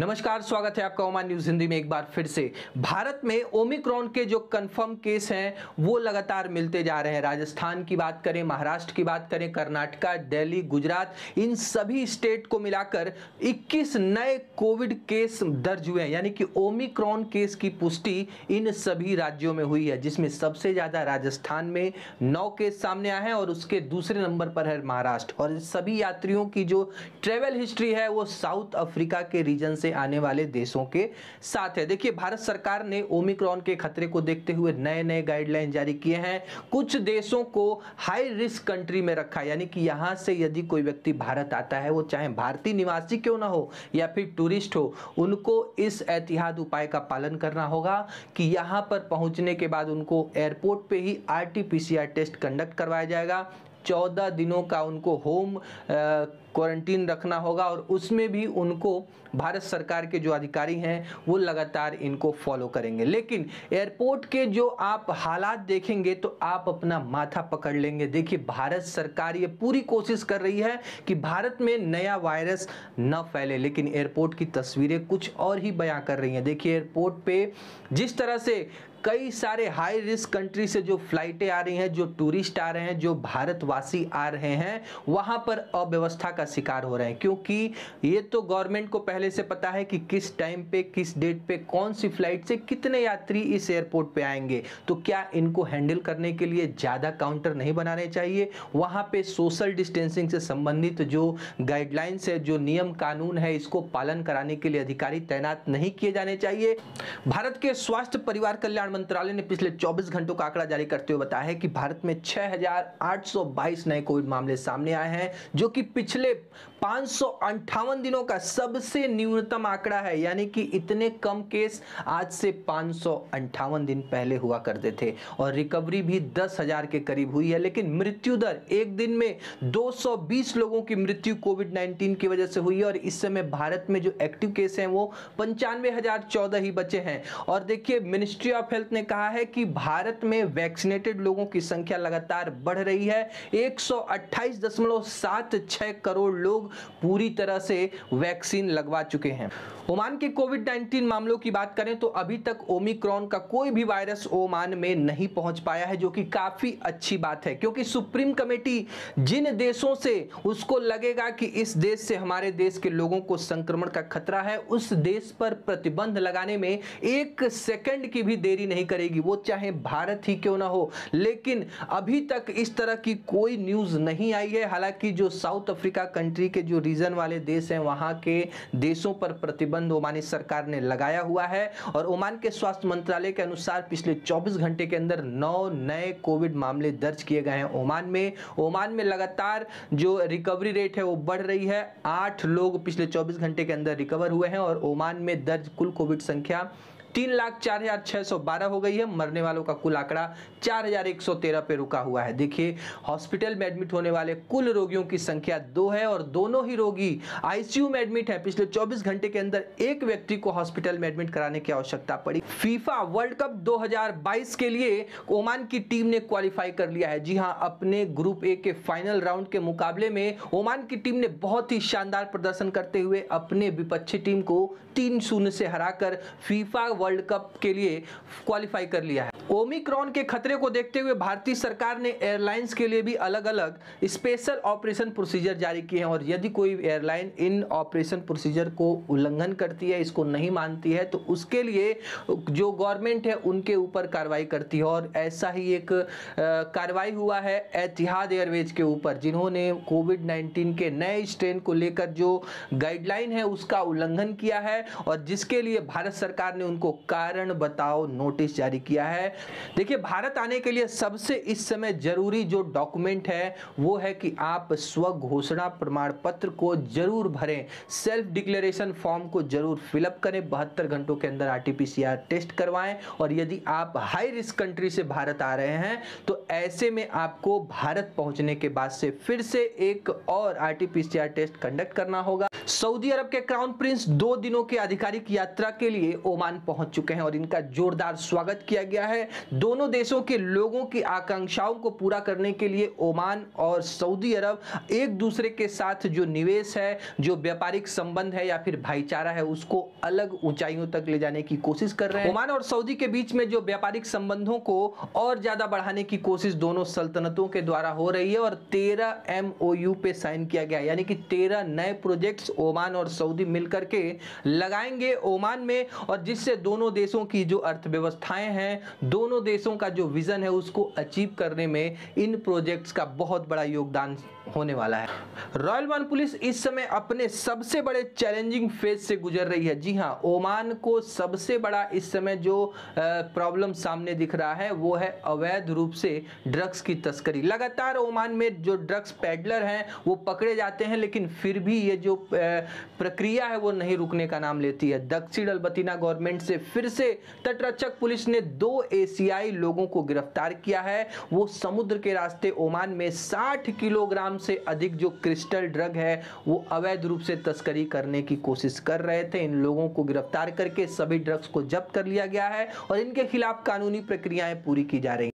नमस्कार स्वागत है आपका ओमान न्यूज हिंदी में एक बार फिर से भारत में ओमिक्रॉन के जो कंफर्म केस हैं वो लगातार मिलते जा रहे हैं राजस्थान की बात करें महाराष्ट्र की बात करें कर्नाटका दिल्ली गुजरात इन सभी स्टेट को मिलाकर 21 नए कोविड केस दर्ज हुए हैं यानी कि ओमिक्रॉन केस की पुष्टि इन सभी राज्यों में हुई है जिसमें सबसे ज्यादा राजस्थान में नौ केस सामने आए हैं और उसके दूसरे नंबर पर है महाराष्ट्र और सभी यात्रियों की जो ट्रेवल हिस्ट्री है वो साउथ अफ्रीका के रीजन से आने वाले देशों के साथ है देखिए भारत सरकार ने ओमिक्रॉन के खतरे को देखते हुए नए नए गाइडलाइन जारी किए हैं कुछ देशों को हाई रिस्क कंट्री में रखा यानी कि यहाँ से यदि कोई व्यक्ति भारत आता है वो चाहे भारतीय निवासी क्यों ना हो या फिर टूरिस्ट हो उनको इस एहतियात उपाय का पालन करना होगा कि यहाँ पर पहुँचने के बाद उनको एयरपोर्ट पर ही आर टेस्ट कंडक्ट करवाया जाएगा चौदह दिनों का उनको होम क्वारंटीन रखना होगा और उसमें भी उनको भारत सरकार के जो अधिकारी हैं वो लगातार इनको फॉलो करेंगे लेकिन एयरपोर्ट के जो आप हालात देखेंगे तो आप अपना माथा पकड़ लेंगे देखिए भारत सरकार ये पूरी कोशिश कर रही है कि भारत में नया वायरस न फैले लेकिन एयरपोर्ट की तस्वीरें कुछ और ही बयां कर रही हैं देखिए एयरपोर्ट पर जिस तरह से कई सारे हाई रिस्क कंट्री से जो फ्लाइटें आ रही हैं जो टूरिस्ट आ रहे हैं जो भारतवासी आ रहे हैं वहाँ पर अव्यवस्था का शिकार हो रहे हैं क्योंकि ये तो गवर्नमेंट को पहले से पता है कि किस टाइम पे किस डेट पे कौन सी फ्लाइट से कितने यात्री इस एयरपोर्ट पे आएंगे तो क्या इनको हैंडल करने के लिए ज़्यादा काउंटर नहीं बनाने चाहिए वहाँ पर सोशल डिस्टेंसिंग से संबंधित जो गाइडलाइंस है जो नियम कानून है इसको पालन कराने के लिए अधिकारी तैनात नहीं किए जाने चाहिए भारत के स्वास्थ्य परिवार कल्याण कल्याण मंत्रालय ने पिछले 24 घंटों का आंकड़ा जारी करते हुए बताया है कि भारत में 6,822 नए कोविड मामले सामने आए हैं जो कि पिछले पांच दिनों का सबसे न्यूनतम आंकड़ा है यानी कि इतने कम केस आज से पांच दिन पहले हुआ करते थे और रिकवरी भी दस के करीब हुई है लेकिन मृत्यु दर एक दिन में दो लोगों की मृत्यु कोविड नाइन्टीन की वजह से हुई है और इस समय भारत में जो एक्टिव केस हैं वो पंचानवे ही बचे हैं और देखिए मिनिस्ट्री ऑफ हेल्थ ने कहा है कि भारत में वैक्सीनेटेड लोगों की संख्या लगातार बढ़ रही है एक करोड़ लोग पूरी तरह से वैक्सीन लगवा चुके हैं ओमान के कोविड 19 मामलों की बात करें तो अभी तक ओमिक्रॉन का कोई भी वायरस ओमान में नहीं पहुंच पाया है जो कि काफी अच्छी बात है क्योंकि सुप्रीम कमेटी जिन देशों से उसको लगेगा कि इस देश से हमारे देश के लोगों को संक्रमण का खतरा है उस देश पर प्रतिबंध लगाने में एक सेकंड की भी देरी नहीं करेगी वो चाहे भारत ही क्यों ना हो लेकिन अभी तक इस तरह की कोई न्यूज़ नहीं आई है हालांकि जो साउथ अफ्रीका कंट्री के जो रीजन वाले देश हैं वहां के देशों पर प्रतिबंध ओमानी सरकार ने लगाया हुआ है और ओमान के स्वास्थ्य मंत्रालय के अनुसार पिछले चौबीस घंटे के अंदर नौ नए कोविड मामले दर्ज किए गए हैं ओमान में ओमान में लगातार जो रिकवरी रेट है वो बढ़ रही है आठ लोग पिछले 24 घंटे के अंदर रिकवर हुए हैं और ओमान में दर्ज कुल कोविड संख्या तीन लाख चार हजार छह सौ बारह हो गई है मरने वालों का कुल आंकड़ा चार हजार एक सौ तेरह पे रुका हुआ है देखिए हॉस्पिटल में एडमिट होने वाले कुल रोगियों की संख्या दो है और दोनों ही रोगी आईसीयू में एडमिट है पिछले चौबीस घंटे के अंदर एक व्यक्ति को हॉस्पिटल में एडमिट कराने की आवश्यकता पड़ी फीफा वर्ल्ड कप दो के लिए ओमान की टीम ने क्वालिफाई कर लिया है जी हाँ अपने ग्रुप ए के फाइनल राउंड के मुकाबले में ओमान की टीम ने बहुत ही शानदार प्रदर्शन करते हुए अपने विपक्षी टीम को तीन शून्य से हराकर फीफा वर्ल्ड कप के लिए क्वालिफाई कर लिया है ओमिक्रॉन के खतरे को देखते हुए भारतीय सरकार ने एयरलाइंस के लिए भी अलग अलग स्पेशल ऑपरेशन प्रोसीजर जारी किए हैं और यदि कोई एयरलाइन इन ऑपरेशन प्रोसीजर को उल्लंघन करती है इसको नहीं मानती है तो उसके लिए जो गवर्नमेंट है उनके ऊपर कार्रवाई करती है और ऐसा ही एक कार्रवाई हुआ है एतिहाद एयरवेज के ऊपर जिन्होंने कोविड नाइन्टीन के नए स्ट्रेन को लेकर जो गाइडलाइन है उसका उल्लंघन किया है और जिसके लिए भारत सरकार ने उनको कारण बताओ नोटिस जारी किया है देखिए भारत आने के लिए सबसे इस समय जरूरी जो डॉक्यूमेंट है वो है कि आप स्व घोषणा प्रमाण पत्र को जरूर भरें सेल्फ डिक्लेरेशन फॉर्म को जरूर फिलअप करें बहत्तर घंटों के अंदर आरटीपीसीआर टेस्ट करवाएं और यदि आप हाई रिस्क कंट्री से भारत आ रहे हैं तो ऐसे में आपको भारत पहुंचने के बाद से फिर से एक और आरटीपीसीआर टेस्ट कंडक्ट करना होगा सऊदी अरब के क्राउन प्रिंस दो दिनों के आधिकारिक यात्रा के लिए ओमान पहुंच चुके हैं और इनका जोरदार स्वागत किया गया है दोनों देशों के लोगों की आकांक्षाओं को पूरा करने के लिए ओमान और सऊदी अरब एक दूसरे के साथ जो निवेश है जो व्यापारिक संबंध है या फिर भाईचारा है उसको अलग ऊंचाइयों तक ले जाने की कोशिश कर रहे हैं ओमान और सऊदी के बीच में जो व्यापारिक संबंधों को और ज्यादा बढ़ाने की कोशिश दोनों सल्तनतों के द्वारा हो रही है और तेरह एम पे साइन किया गया यानी कि तेरह नए प्रोजेक्ट्स ओमान और सऊदी मिलकर के लगाएंगे ओमान में और जिससे दोनों देशों की जो अर्थव्यवस्थाएं हैं दोनों देशों का जो विज़न है उसको अचीव करने में इन प्रोजेक्ट्स का बहुत बड़ा योगदान होने वाला है रॉयल वन पुलिस इस समय अपने सबसे बड़े चैलेंजिंग फेज से गुजर रही है जी हाँ ओमान को सबसे बड़ा इस समय जो प्रॉब्लम सामने दिख रहा है वो है अवैध रूप से ड्रग्स की तस्करी लगातार ओमान में जो ड्रग्स पैडलर हैं वो पकड़े जाते हैं लेकिन फिर भी ये जो प्रक्रिया है वो नहीं रुकने का नाम लेती है दक्षिण अलबतीना गवर्नमेंट से फिर से तटरक्षक पुलिस ने दो एशियाई लोगों को गिरफ्तार किया है वो समुद्र के रास्ते ओमान में साठ किलोग्राम से अधिक जो क्रिस्टल ड्रग है वो अवैध रूप से तस्करी करने की कोशिश कर रहे थे इन लोगों को गिरफ्तार करके सभी ड्रग्स को जब्त कर लिया गया है और इनके खिलाफ कानूनी प्रक्रियाएं पूरी की जा रही